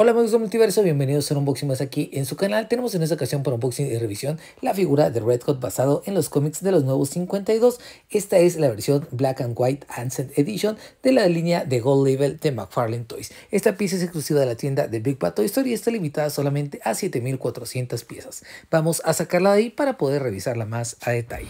Hola amigos de multiverso, bienvenidos a un unboxing más aquí en su canal. Tenemos en esta ocasión para unboxing y revisión la figura de Hot basado en los cómics de los nuevos 52. Esta es la versión Black and White Ancient Edition de la línea de Gold Label de McFarlane Toys. Esta pieza es exclusiva de la tienda de Big Bad Toy Story y está limitada solamente a 7.400 piezas. Vamos a sacarla de ahí para poder revisarla más a detalle.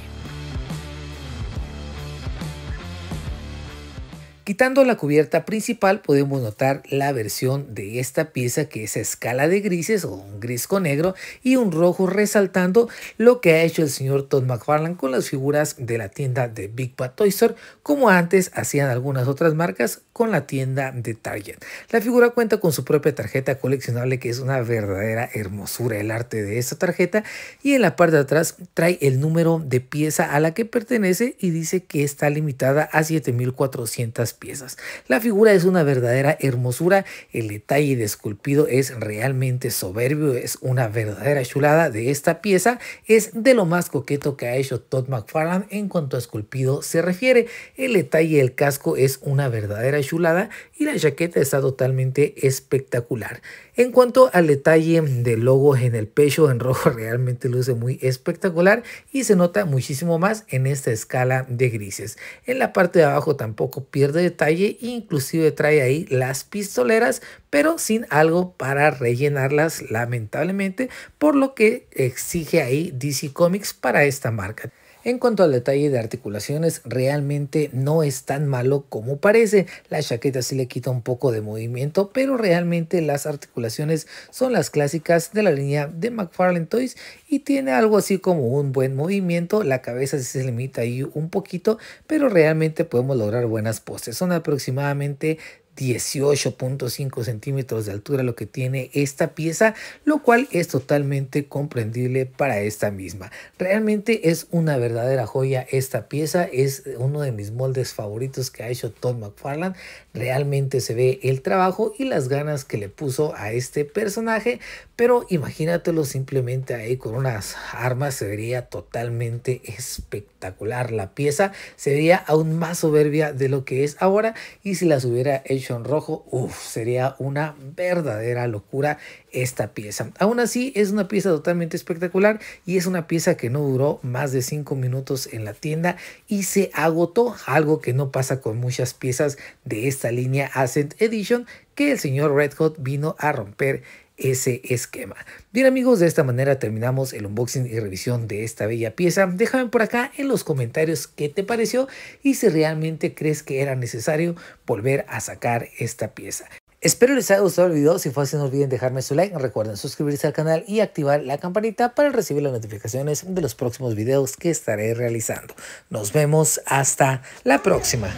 Quitando la cubierta principal podemos notar la versión de esta pieza que es a escala de grises o un gris con negro y un rojo resaltando lo que ha hecho el señor Todd McFarlane con las figuras de la tienda de Big Bad Toy Store como antes hacían algunas otras marcas con la tienda de Target. La figura cuenta con su propia tarjeta coleccionable que es una verdadera hermosura el arte de esta tarjeta y en la parte de atrás trae el número de pieza a la que pertenece y dice que está limitada a 7400 piezas. La figura es una verdadera hermosura, el detalle de esculpido es realmente soberbio, es una verdadera chulada de esta pieza, es de lo más coqueto que ha hecho Todd McFarlane en cuanto a esculpido se refiere. El detalle del casco es una verdadera chulada y la chaqueta está totalmente espectacular. En cuanto al detalle del logo en el pecho en rojo, realmente luce muy espectacular y se nota muchísimo más en esta escala de grises. En la parte de abajo tampoco pierde detalle, inclusive trae ahí las pistoleras, pero sin algo para rellenarlas lamentablemente, por lo que exige ahí DC Comics para esta marca. En cuanto al detalle de articulaciones, realmente no es tan malo como parece. La chaqueta sí le quita un poco de movimiento, pero realmente las articulaciones son las clásicas de la línea de McFarlane Toys y tiene algo así como un buen movimiento. La cabeza sí se limita ahí un poquito, pero realmente podemos lograr buenas poses. Son aproximadamente 18.5 centímetros de altura lo que tiene esta pieza, lo cual es totalmente comprendible para esta misma. Realmente es una verdadera joya esta pieza, es uno de mis moldes favoritos que ha hecho Todd McFarland Realmente se ve el trabajo y las ganas que le puso a este personaje, pero imagínatelo simplemente ahí con unas armas, se vería totalmente espectacular espectacular la pieza, sería aún más soberbia de lo que es ahora y si las hubiera hecho en rojo, uff, sería una verdadera locura esta pieza. Aún así, es una pieza totalmente espectacular y es una pieza que no duró más de 5 minutos en la tienda y se agotó, algo que no pasa con muchas piezas de esta línea Ascent Edition que el señor Red Hot vino a romper ese esquema. Bien amigos, de esta manera terminamos el unboxing y revisión de esta bella pieza. Déjame por acá en los comentarios qué te pareció y si realmente crees que era necesario volver a sacar esta pieza. Espero les haya gustado el video, si fue así no olviden dejarme su like, recuerden suscribirse al canal y activar la campanita para recibir las notificaciones de los próximos videos que estaré realizando. Nos vemos hasta la próxima.